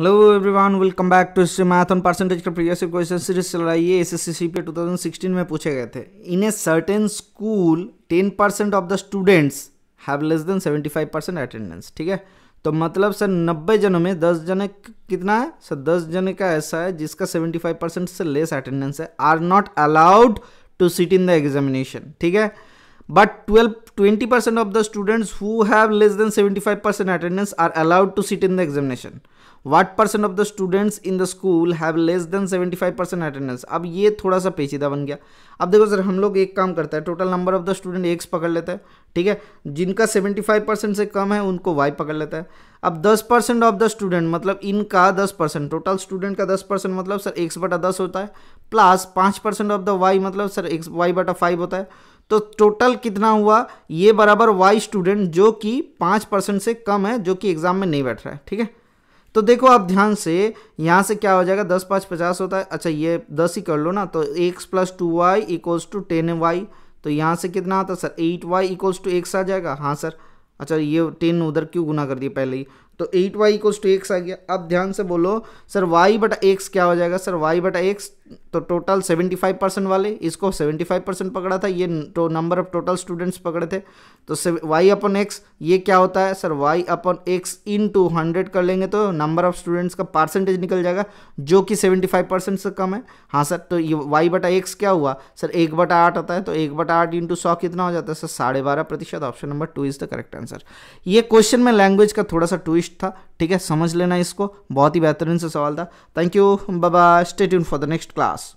hello everyone welcome back to history मैथन percentage का previous question series चल रहा है ये एस एस सी पे टू में पूछे गए थे in a certain school ten percent of the students have less than 75% percent attendance ठीक है तो मतलब सर नब्बे जनों में दस जने कितना है सर दस जने का ऐसा है जिसका सेवेंटी फाइव परसेंट से लेस अटेंडेंस है are not allowed to sit in the examination ठीक है but twelve who have less than seventy five percent attendance are allowed to allowed in the examination the percent of the students in the school have less than seventy five percent attendance अब ये थोड़ा सा पेचीदा बन गया अब देखो sir हम लोग एक काम करता है total number of the student X पकड़ लेते हैं ठीक है जिनका सेवेंटी फाइव परसेंट से कम है उनको वाई पकड़ लेता है अब दस परसेंट ऑफ द स्टूडेंट मतलब इनका दस परसेंट टोटल स्टूडेंट का दस परसेंट मतलब सर एक्स बटा दस होता है प्लस पाँच परसेंट ऑफ द वाई मतलब सर एक्स वाई बटा फाइव होता है तो टोटल कितना हुआ ये बराबर वाई स्टूडेंट जो कि पाँच परसेंट से कम है जो कि एग्ज़ाम में नहीं बैठ रहा है ठीक है तो देखो आप ध्यान से यहाँ से क्या हो जाएगा दस पाँच पचास होता है अच्छा ये दस ही कर लो ना तो X plus two Y equals to ten Y तो यहाँ से कितना आता sir eight Y equals to X आ जाएगा हाँ सर अच्छा ये टेन उधर क्यों गुना कर दिया पहले ही तो eight Y equals to X आ गया अब ध्यान से बोलो सर वाई बटा एक्स क्या हो जाएगा सर वाई बटा एक्स तो टोटल 75 परसेंट वाले इसको 75 परसेंट पकड़ा था ये तो नंबर ऑफ टोटल स्टूडेंट्स पकड़े थे तो वाई अपन एक्स ये क्या होता है सर वाई अपन एक्स इन टू हंड्रेड कर लेंगे तो नंबर ऑफ स्टूडेंट्स का परसेंटेज निकल जाएगा जो कि 75 परसेंट से कम है हाँ सर तो ये वाई बटा एक्स क्या हुआ सर एक बटा आठ आता है तो एक बटा आठ इंटू सौ कितना हो जाता है सर साढ़े बारह प्रतिशत option number two is the correct answer ये क्वेश्चन में लैंग्वेज का थोड़ा सा ट्विस्ट था ठीक है समझ लेना इसको बहुत ही बेहतरीन से सवाल था थैंक यू बाबा stay tune for the next class